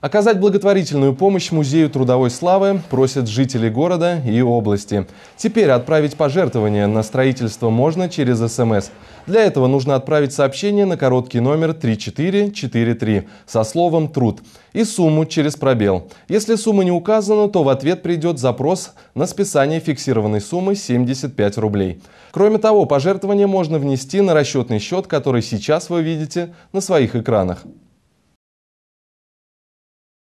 Оказать благотворительную помощь Музею трудовой славы просят жители города и области. Теперь отправить пожертвования на строительство можно через СМС. Для этого нужно отправить сообщение на короткий номер 3443 со словом «труд» и сумму через пробел. Если сумма не указана, то в ответ придет запрос на списание фиксированной суммы 75 рублей. Кроме того, пожертвование можно внести на расчетный счет, который сейчас вы видите на своих экранах.